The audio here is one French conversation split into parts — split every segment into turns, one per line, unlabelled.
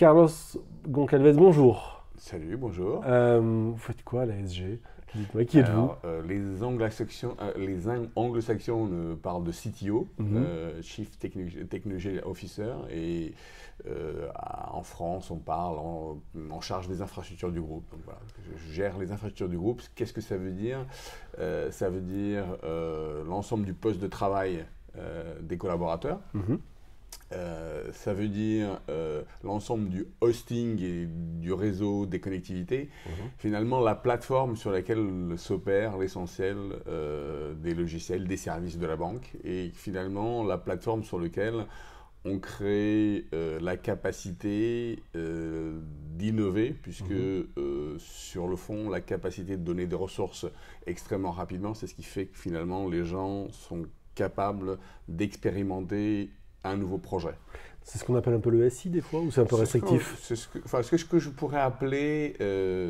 Carlos Goncalves, bonjour.
Salut, bonjour.
Euh, vous faites quoi à la SG qui êtes-vous
euh, Les anglo-saxons euh, anglo parle parlent de CTO, mhm. Chief Technology, Officer, et en France, on parle en, charge des infrastructures du groupe. Donc voilà, je gère les infrastructures du groupe. Qu'est-ce que ça veut dire Ça veut dire l'ensemble du poste de travail des collaborateurs. Mhm. Euh, ça veut dire euh, l'ensemble du hosting et du réseau des connectivités, mhm. finalement la plateforme sur laquelle s'opère l'essentiel euh, des logiciels, des services de la banque, et finalement la plateforme sur laquelle on crée la capacité d'innover, puisque mhm. sur le fond, la capacité de donner des ressources extrêmement rapidement, c'est ce qui fait que finalement les gens sont capables d'expérimenter un nouveau projet.
C'est ce qu'on appelle un peu le SI des fois, ou c'est un peu restrictif
C'est ce, que, ce que je pourrais appeler,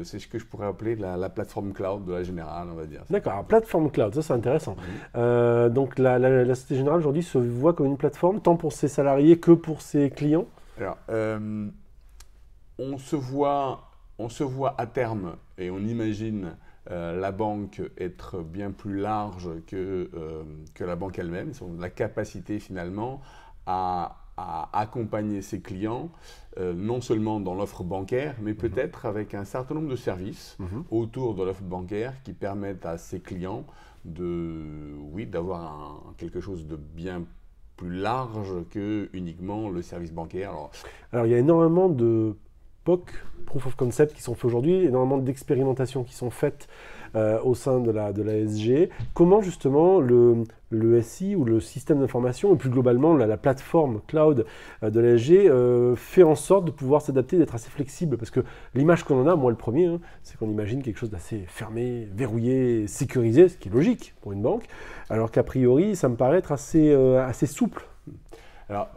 c'est ce que je pourrais appeler euh, la, plateforme cloud de la générale, on va dire. D'accord, plateforme cloud, ça c'est intéressant. Euh, donc la, Société Générale
aujourd'hui se voit comme une plateforme, tant pour ses salariés que pour ses clients
Alors, euh, on, se voit, on se voit à terme, et on imagine la banque être bien plus large que, que la banque elle-même, la capacité finalement à, accompagner ses clients, euh, non seulement dans l'offre bancaire, mais mhm. peut-être avec un certain nombre de services mhm. autour de l'offre bancaire qui permettent à ses clients de, oui, d'avoir quelque chose de bien plus large que uniquement le service bancaire. Alors,
Alors il y a énormément de POC, Proof of Concept, qui sont faits aujourd'hui, énormément d'expérimentations qui sont faites euh, au sein de la de SG, Comment justement le, le SI ou le système d'information et plus globalement la, plateforme cloud euh, de la SG, euh, fait en sorte de pouvoir s'adapter, d'être assez flexible parce que l'image qu'on en a, moi le premier, hein, c'est qu'on imagine quelque chose d'assez fermé, verrouillé, sécurisé, ce qui est logique pour une banque, alors qu'a priori ça me paraît être assez, assez souple.
Alors,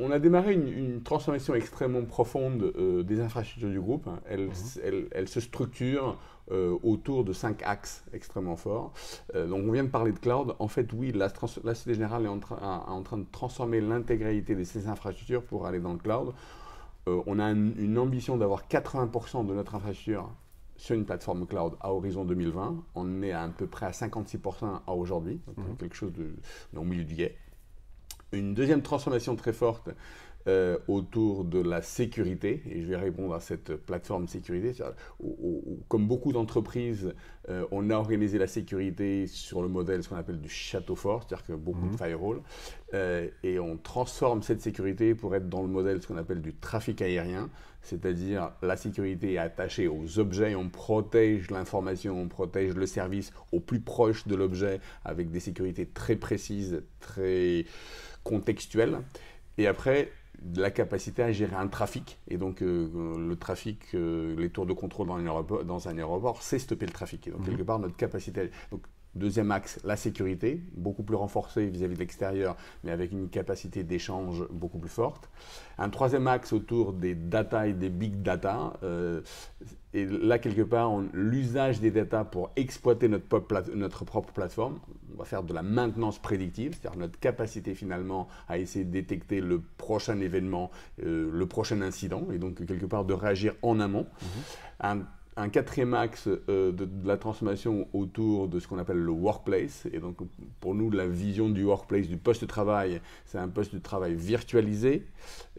on, a démarré une, transformation extrêmement profonde des infrastructures du groupe. Hein. Elle mhm. elles, se structurent euh, autour de cinq axes extrêmement forts. Euh, donc on vient de parler de cloud. En fait, oui, la, la Société Générale est en, en train de transformer l'intégralité de ses infrastructures pour aller dans le cloud. Euh, on a une ambition d'avoir 80% de notre infrastructure sur une plateforme cloud à horizon 2020. On est à, peu près à 56% à aujourd'hui, donc mhm. quelque chose de, au milieu du guet. Une deuxième transformation très forte, euh, autour de la sécurité, et je vais répondre à cette plateforme sécurité. comme beaucoup d'entreprises, euh, on a organisé la sécurité sur le modèle ce qu'on appelle du château fort, c'est-à-dire que beaucoup de mhm. firewall, euh, et on transforme cette sécurité pour être dans le modèle ce qu'on appelle du trafic aérien, c'est-à-dire la sécurité est attachée aux objets, on protège l'information, on protège le service au plus proche de l'objet avec des sécurités très précises, très contextuelles. Et après, la capacité à gérer un trafic. Et donc, euh, le trafic, euh, les tours de contrôle dans un aéroport, dans un c'est stopper le trafic. Et donc, mhm. quelque part, notre capacité. Donc, deuxième axe, la sécurité, beaucoup plus renforcée vis-à-vis de l'extérieur, mais avec une capacité d'échange beaucoup plus forte. Un troisième axe autour des data et des big data. Euh, et là, quelque part, l'usage des data pour exploiter notre, notre propre plateforme on va faire de la maintenance prédictive, c'est-à-dire notre capacité finalement à essayer de détecter le prochain événement, euh, le prochain incident, et donc quelque part de réagir en amont. Mm-hmm. Un, quatrième axe euh, de, de, la transformation autour de ce qu'on appelle le workplace. Et donc, pour nous, la vision du workplace, du poste de travail, c'est un poste de travail virtualisé.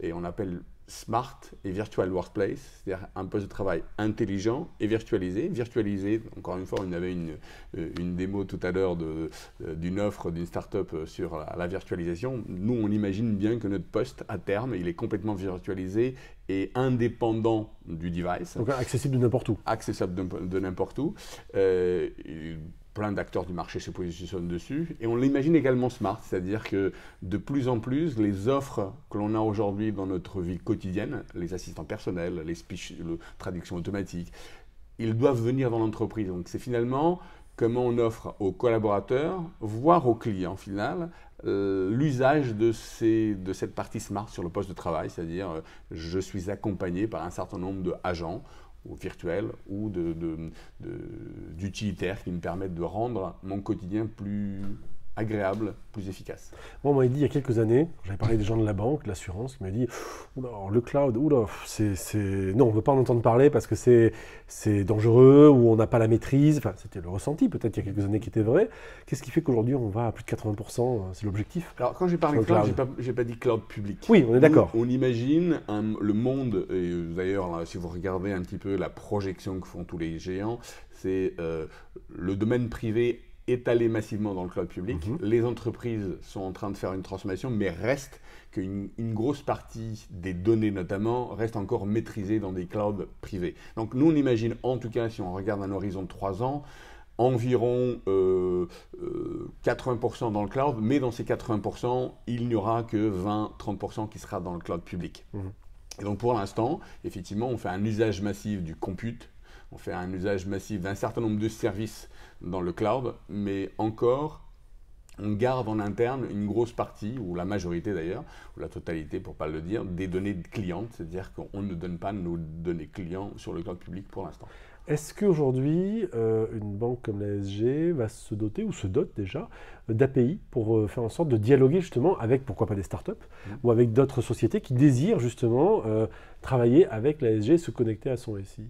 Et on appelle smart et virtual workplace, c'est-à-dire un poste de travail intelligent et virtualisé. Virtualisé, encore une fois, on avait une, euh, une démo tout à l'heure euh, d'une offre d'une start-up euh, sur la, virtualisation. Nous, on imagine bien que notre poste, à terme, il est complètement virtualisé et indépendant du device. Donc
accessible de n'importe
où. Accessible de, n'importe où plein d'acteurs du marché se positionnent dessus. Et on l'imagine également smart, c'est-à-dire que de plus en plus, les offres que l'on a aujourd'hui dans notre vie quotidienne, les assistants personnels, les speech, la traduction automatique, ils doivent venir dans l'entreprise. Donc c'est finalement comment on offre aux collaborateurs, voire aux clients final, euh, l'usage de, cette partie smart sur le poste de travail, c'est-à-dire euh, je suis accompagné par un certain nombre de agents ou virtuel ou d'utilitaires de, qui me permettent de rendre mon quotidien plus agréable, plus efficace.
Moi, on m'a dit il y a quelques années, j'avais parlé des gens de la banque, de l'assurance, qui m'a dit le cloud, oula, c'est, non, on ne veut pas en entendre parler parce que c'est, c'est dangereux ou on n'a pas la maîtrise. Enfin, c'était le ressenti peut-être il y a quelques années qui était vrai. Qu'est-ce qui fait qu'aujourd'hui on va à plus de 80% euh,
C'est l'objectif Alors, quand j'ai parlé de cloud, je n'ai pas, pas dit cloud public. Oui, on est d'accord. On, imagine le monde, et euh, d'ailleurs, si vous regardez un petit peu la projection que font tous les géants, c'est euh, le domaine privé étalé massivement dans le cloud public. Mhm. Les entreprises sont en train de faire une transformation, mais reste qu'une grosse partie des données notamment reste encore maîtrisée dans des clouds privés. Donc nous, on imagine, en tout cas, si on regarde un horizon de 3 ans, environ 80% euh, euh, dans le cloud, mais dans ces 80%, il n'y aura que 20-30% qui sera dans le cloud public. Mhm. Et donc pour l'instant, effectivement, on fait un usage massif du compute, on fait un usage massif d'un certain nombre de services dans le cloud, mais encore, on garde en interne une grosse partie, ou la majorité d'ailleurs, ou la totalité pour ne pas le dire, des données clientes, c'est-à-dire qu'on ne donne pas nos données clients sur le cloud public pour l'instant.
Est-ce qu'aujourd'hui, euh, une banque comme la SG va se doter, ou se dote déjà, d'API pour euh, faire en sorte de dialoguer justement avec, pourquoi pas des startups, mm. ou avec d'autres sociétés qui désirent justement euh, travailler avec la SG se connecter à son SI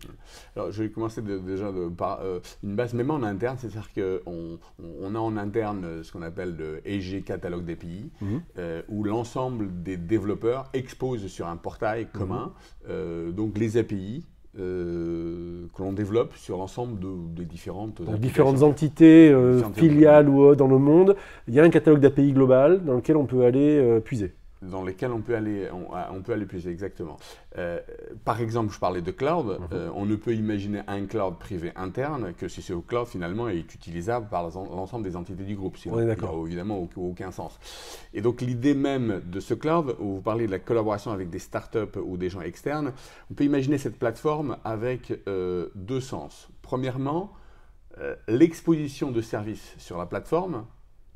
Alors, je vais commencer déjà de, par une base, même en interne, c'est-à-dire qu'on on a en interne ce qu'on appelle le EG catalogue d'API, mhm. où l'ensemble des développeurs exposent sur un portail commun, mhm. donc les API euh, que l'on développe sur l'ensemble de, des différentes différentes
entités, euh, filiales ou autres dans le monde. Il y a un catalogue d'API
global dans
lequel on peut aller euh, puiser
dans lesquels on peut aller, on, ah, peut aller plus exactement. Euh, par exemple, je parlais de cloud. Mhm. Euh, on ne peut imaginer un cloud privé interne que si ce cloud, finalement, est utilisable par l'ensemble des entités du groupe. Sinon, est d'accord évidemment aucun, sens. Et donc, l'idée même de ce cloud, où vous parlez de la collaboration avec des startups ou des gens externes, on peut imaginer cette plateforme avec euh, deux sens. Premièrement, l'exposition de services sur la plateforme,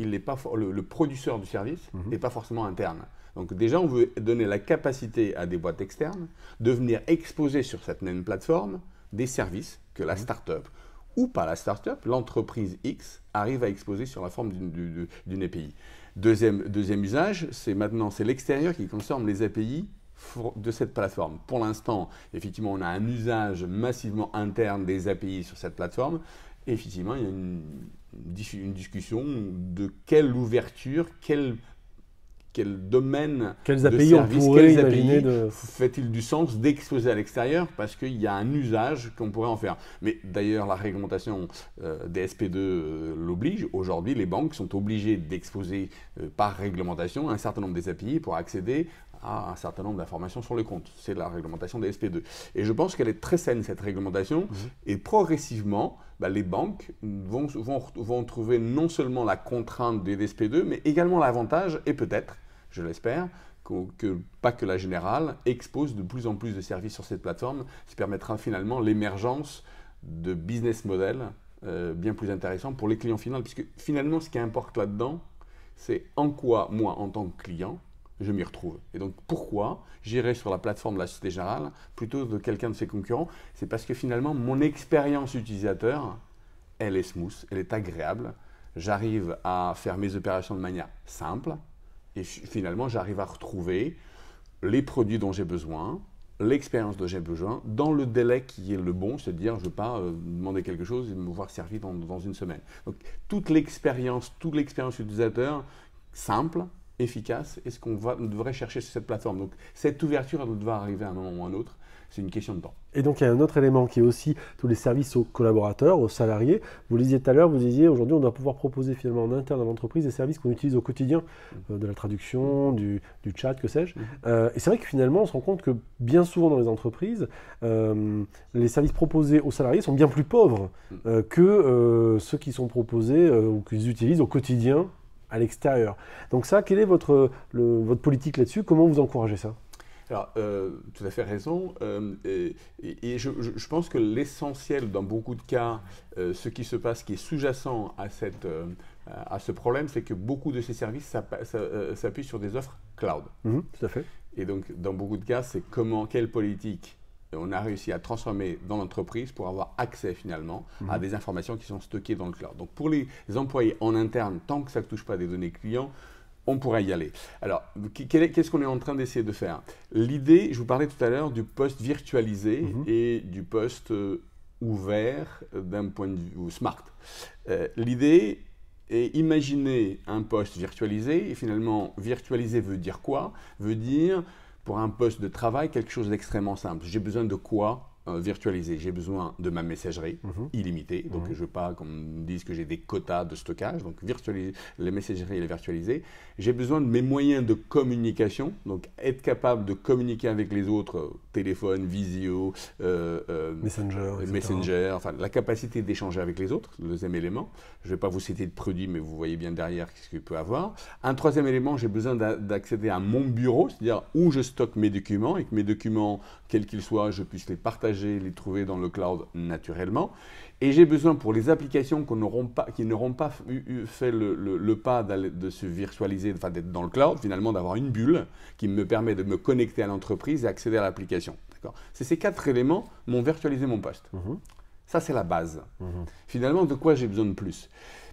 il n'est pas le, le, producteur du service n'est mhm. pas forcément interne. Donc déjà, on veut donner la capacité à des boîtes externes de venir exposer sur cette même plateforme des services que la mmh. start-up ou pas la start-up, l'entreprise X arrive à exposer sur la forme d'une API. Deuxième, deuxième usage, c'est maintenant c'est l'extérieur qui consomme les API de cette plateforme. Pour l'instant, effectivement, on a un usage massivement interne des API sur cette plateforme. effectivement, il y a une, une discussion de quelle ouverture, quelle quel domaine Quels API de service, quels API fait-il du sens d'exposer à l'extérieur parce qu'il y a un usage qu'on pourrait en faire. Mais d'ailleurs, la réglementation euh, des sp 2 euh, l'oblige. Aujourd'hui, les banques sont obligées d'exposer euh, par réglementation un certain nombre des API pour accéder à un certain nombre d'informations sur les comptes. C'est la réglementation des SP2. Et je pense qu'elle est très saine, cette réglementation. Mhm. Et progressivement, bah, les banques vont, vont, vont, trouver non seulement la contrainte des SP2, mais également l'avantage, et peut-être, je l'espère, que, pas que la générale expose de plus en plus de services sur cette plateforme, ce qui permettra finalement l'émergence de business models euh, bien plus intéressants pour les clients finaux, puisque finalement, ce qui importe là-dedans, c'est en quoi moi, en tant que client, je m'y retrouve. Et donc pourquoi j'irai sur la plateforme de la Société Générale plutôt que de quelqu'un de ses concurrents C'est parce que finalement, mon expérience utilisateur, elle est smooth, elle est agréable. J'arrive à faire mes opérations de manière simple et finalement, j'arrive à retrouver les produits dont j'ai besoin, l'expérience dont j'ai besoin, dans le délai qui est le bon, c'est-à-dire je ne veux pas euh, demander quelque chose et me voir servi dans, dans une semaine. Donc toute l'expérience, toute l'expérience utilisateur simple, efficace et ce qu'on devrait chercher sur cette plateforme. Donc cette ouverture, elle va arriver à un moment ou à un autre. C'est une question de temps.
Et donc il y a un autre élément qui est aussi tous les services aux collaborateurs, aux salariés. Vous le disiez tout à l'heure, vous disiez aujourd'hui on doit pouvoir proposer finalement en interne à l'entreprise des services qu'on utilise au quotidien, euh, de la traduction, du, chat, que sais-je. Mm-hmm. Euh, et c'est vrai que finalement on se rend compte que bien souvent dans les entreprises, euh, les services proposés aux salariés sont bien plus pauvres mm. que ceux qui sont proposés ou qu'ils utilisent au quotidien à l'extérieur. Donc ça, quelle est votre, votre politique là-dessus Comment vous encouragez ça
alors, euh, tout à fait raison. Euh, et, je, je, pense que l'essentiel, dans beaucoup de cas, euh, ce qui se passe, qui est sous-jacent à, cette, à ce problème, c'est que beaucoup de ces services s'appuient sur des offres cloud. Mmh tout à fait. Et donc, dans beaucoup de cas, c'est comment, quelle politique on a réussi à transformer dans l'entreprise pour avoir accès finalement à mhm. des informations qui sont stockées dans le cloud. Donc pour les employés en interne, tant que ça ne touche pas des données clients, on pourrait y aller. Alors, qu'est-ce qu'on est en train d'essayer de faire L'idée, je vous parlais tout à l'heure du poste virtualisé mhm. et du poste euh, ouvert euh, d'un point de vue smart. Euh, l'idée est imaginer un poste virtualisé. Et finalement, virtualiser veut dire quoi Veut dire pour un poste de travail quelque chose d'extrêmement simple. J'ai besoin de quoi virtualiser euh, virtualisé, j'ai besoin de ma messagerie mhm. illimitée. Donc, mhm. je ne veux pas qu'on me dise que j'ai des quotas de stockage. Donc, la messagerie, elle est virtualisée. J'ai besoin de mes moyens de communication. Donc, être capable de communiquer avec les autres, euh, téléphone, visio, euh, messenger, messenger enfin, la capacité d'échanger avec les autres, le deuxième élément. Je ne vais pas vous citer de produits, mais vous voyez bien derrière ce qu'il peut avoir. Un troisième élément, j'ai besoin d'accéder à mon bureau, c'est-à-dire où je stocke mes documents et que mes documents, quels qu'ils soient, je puisse les partager les trouver dans le cloud naturellement. Et j'ai besoin pour les applications pas, qui n'auront pas fait le, pas de se virtualiser, enfin d'être dans le cloud, finalement d'avoir une bulle qui me permet de me connecter à l'entreprise et accéder à l'application. C'est ces quatre éléments m'ont virtualisé mon poste. Mmh Ça, c'est la base. Mmh finalement, de quoi j'ai besoin de plus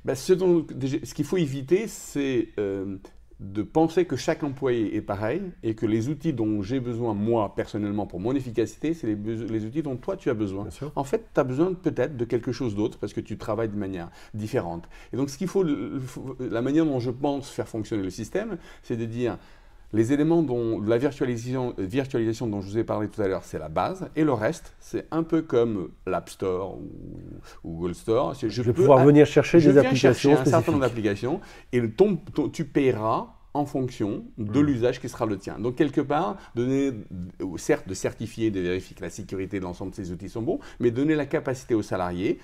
ben, ce, ce qu'il faut éviter, c'est euh, de penser que chaque employé est pareil et que les outils dont j'ai besoin, moi, personnellement, pour mon efficacité, c'est les, outils dont toi, tu as besoin. En fait, tu as besoin peut-être de quelque chose d'autre parce que tu travailles de manière différente. Et donc, ce qu'il faut, la manière dont je pense faire fonctionner le système, c'est de dire, les éléments dont la virtualisation, virtualisation dont je vous ai parlé tout à l'heure, c'est la base, et le reste, c'est un peu comme l'App Store ou, Google Store. Je, vais pouvoir venir chercher je des applications chercher un certain nombre d'applications, et tu paieras en fonction de hmm. l'usage qui sera le tien. Donc quelque part, certes de certifier, de vérifier que la sécurité de l'ensemble de ces outils sont bons, mais donner la capacité aux salariés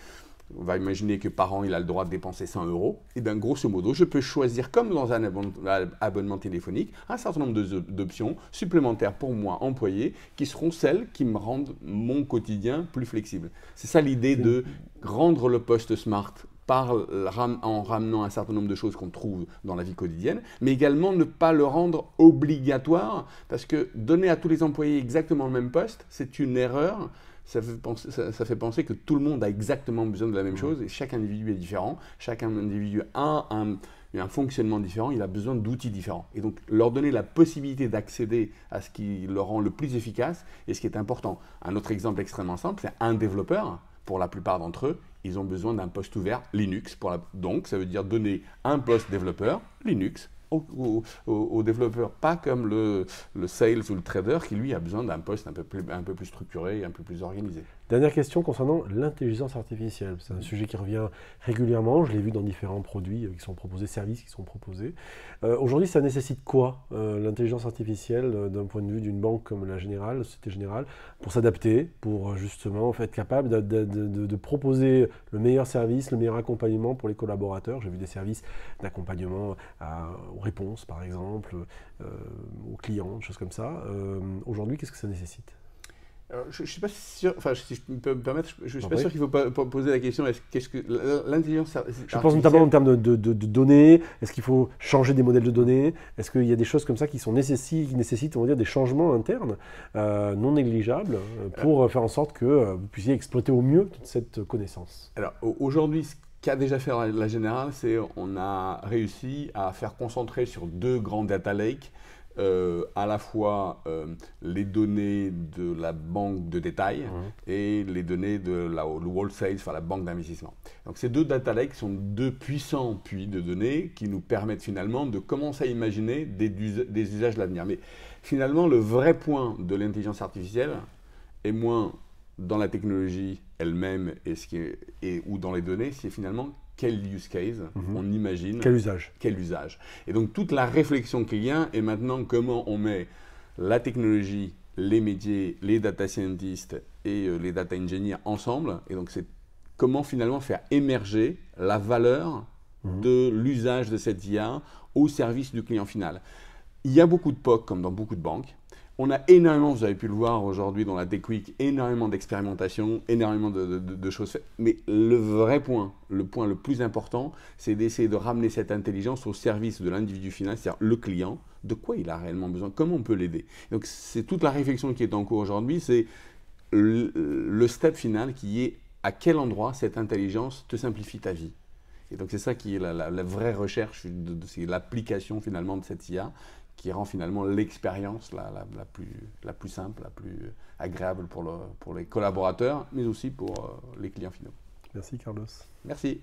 on va imaginer que par an, il a le droit de dépenser 100 euros. Et bien, grosso modo, je peux choisir, comme dans un abonnement, téléphonique, un certain nombre d'options supplémentaires pour moi, employé, qui seront celles qui me rendent mon quotidien plus flexible. C'est ça l'idée de rendre le poste smart en ramenant un certain nombre de choses qu'on trouve dans la vie quotidienne, mais également ne pas le rendre obligatoire, parce que donner à tous les employés exactement le même poste, c'est une erreur ça fait, penser, que tout le monde a exactement besoin de la même chose et chaque individu est différent. Chaque individu a un, fonctionnement différent, il a besoin d'outils différents. Et donc, leur donner la possibilité d'accéder à ce qui le rend le plus efficace et ce qui est important. Un autre exemple extrêmement simple, c'est un développeur, pour la plupart d'entre eux, ils ont besoin d'un poste ouvert Linux. Donc, ça veut dire donner un poste développeur Linux aux, développeurs, pas comme le, le, sales ou le trader qui, lui, a besoin d'un poste un peu, plus, un peu plus structuré et un peu plus organisé.
Dernière question concernant l'intelligence artificielle. C'est un sujet qui revient régulièrement. Je l'ai vu dans différents produits euh, qui sont proposés, services qui sont proposés. Euh, aujourd'hui, ça nécessite quoi euh, l'intelligence artificielle d'un point de vue d'une banque comme la Générale, la Société Générale, pour s'adapter, pour justement en fait, être capable de, de, proposer le meilleur service, le meilleur accompagnement pour les collaborateurs. J'ai vu des services d'accompagnement réponses, par exemple, euh, aux clients, choses comme ça. Euh, aujourd'hui, qu'est-ce que ça nécessite
je ne suis pas sûr, enfin, si je peux me permettre, je, ne suis pas sûr qu'il faut pas, poser la question qu'est-ce que l'intelligence Je pense notamment en
termes de, données. Est-ce qu'il faut changer des modèles de données Est-ce qu'il y a des choses comme ça qui sont nécessitent, qui nécessitent, on va dire, des changements internes euh, non négligeables pour faire en sorte que vous puissiez exploiter au mieux toute cette connaissance
Alors aujourd'hui, ce qu'a déjà fait la générale, c'est on a réussi à faire concentrer sur deux grands data lakes euh, à la fois euh, les données de la banque de détail et les données de la le Sales, enfin la banque d'investissement. Donc ces deux data lakes sont deux puissants puits de données qui nous permettent finalement de commencer à imaginer des, des usages de l'avenir. Mais finalement, le vrai point de l'intelligence artificielle est moins dans la technologie elle-même et, ce qui et ou dans les données, c'est finalement quel use case mhm. on imagine. Quel usage. Quel usage. Et donc toute la réflexion client y est maintenant comment on met la technologie, les médias, les data scientists et euh, les data engineers ensemble. Et donc c'est comment finalement faire émerger la valeur mhm. de l'usage de cette IA au service du client final. Il y a beaucoup de POC comme dans beaucoup de banques. On a énormément, vous avez pu le voir aujourd'hui dans la Techweek, énormément d'expérimentations, énormément de, choses faites. Mais le vrai point, le point le plus important, c'est d'essayer de ramener cette intelligence au service de l'individu final, c'est-à-dire le client, de quoi il a réellement besoin, comment on peut l'aider. Donc c'est toute la réflexion qui est en cours aujourd'hui, c'est le, step final qui est à quel endroit cette intelligence te simplifie ta vie. Et donc c'est ça qui est la, la vraie recherche, c'est l'application finalement de cette IA qui rend finalement l'expérience la, plus, simple, la plus agréable pour les collaborateurs, mais aussi pour euh, les clients finaux.
Merci Carlos. Merci.